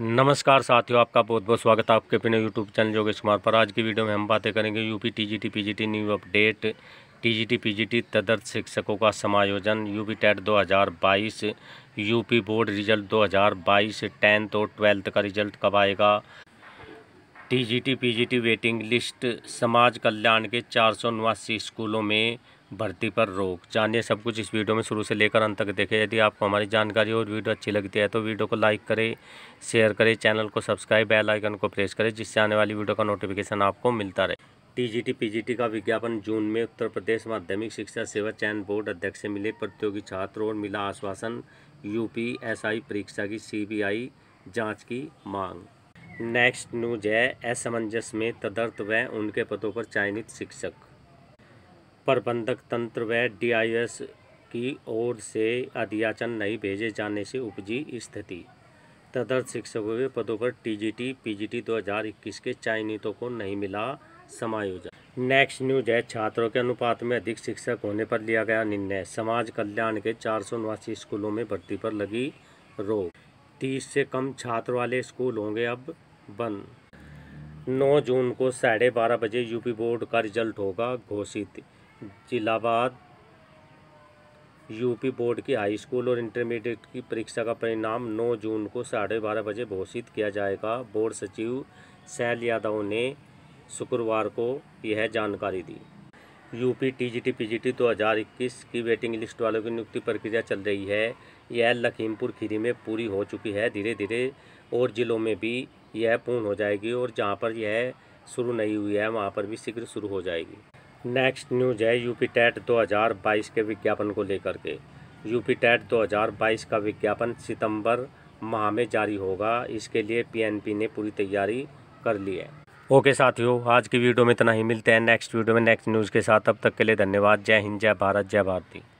नमस्कार साथियों आपका बहुत बहुत स्वागत है आपके अपने यूट्यूब चैनल योगेश कुमार पर आज की वीडियो में हम बातें करेंगे UP TGT PGT new update TGT PGT तदर्थ शिक्षकों का समायोजन UP TET 2022 UP board result 2022 tenth और ट्वेल्थ का रिजल्ट कब आएगा टीजीटी पीजीटी वेटिंग लिस्ट समाज कल्याण के चार स्कूलों में भर्ती पर रोक जानिए सब कुछ इस वीडियो में शुरू से लेकर अंत तक देखें यदि आपको हमारी जानकारी और वीडियो अच्छी लगती है तो वीडियो को लाइक करें शेयर करें चैनल को सब्सक्राइब बेल आइकन को प्रेस करें जिससे आने वाली वीडियो का नोटिफिकेशन आपको मिलता रहे टीजीटी पीजीटी का विज्ञापन जून में उत्तर प्रदेश माध्यमिक शिक्षा सेवा चयन बोर्ड अध्यक्ष से मिले प्रतियोगी छात्र और मिला आश्वासन यूपीएसआई परीक्षा की सी जाँच की मांग नेक्स्ट न्यूज है असमंजस में तदर्थ व उनके पदों पर चयनित शिक्षक प्रबंधक तंत्र व डीआईएस की ओर से अध्याचन नहीं भेजे जाने से उपजी स्थिति तदर्थ शिक्षकों के पदों पर टीजीटी पीजीटी 2021 के चयनितों को नहीं मिला समायोजन नेक्स्ट न्यूज है छात्रों के अनुपात में अधिक शिक्षक होने पर लिया गया निर्णय समाज कल्याण के चार स्कूलों में भर्ती पर लगी रोक तीस से कम छात्र वाले स्कूल होंगे अब बंद 9 जून को साढ़े बारह बजे यूपी बोर्ड का रिजल्ट होगा घोषित जिलाबाद यूपी बोर्ड की हाई स्कूल और इंटरमीडिएट की परीक्षा का परिणाम 9 जून को साढ़े बारह बजे घोषित किया जाएगा बोर्ड सचिव सैल यादव ने शुक्रवार को यह जानकारी दी यूपी टीजीटी पीजीटी 2021 की वेटिंग लिस्ट वालों की नियुक्ति प्रक्रिया चल रही है यह लखीमपुर खीरी में पूरी हो चुकी है धीरे धीरे और ज़िलों में भी यह पूर्ण हो जाएगी और जहाँ पर यह शुरू नहीं हुई है वहाँ पर भी शीघ्र शुरू हो जाएगी नेक्स्ट न्यूज है यूपी टेट 2022 के विज्ञापन को लेकर के यूपी टेट 2022 का विज्ञापन सितंबर माह में जारी होगा इसके लिए पीएनपी ने पूरी तैयारी कर ली है ओके साथियों आज की वीडियो में इतना ही मिलते हैं नेक्स्ट वीडियो में नेक्स्ट न्यूज़ के साथ अब तक के लिए धन्यवाद जय हिंद जय भारत जय भारती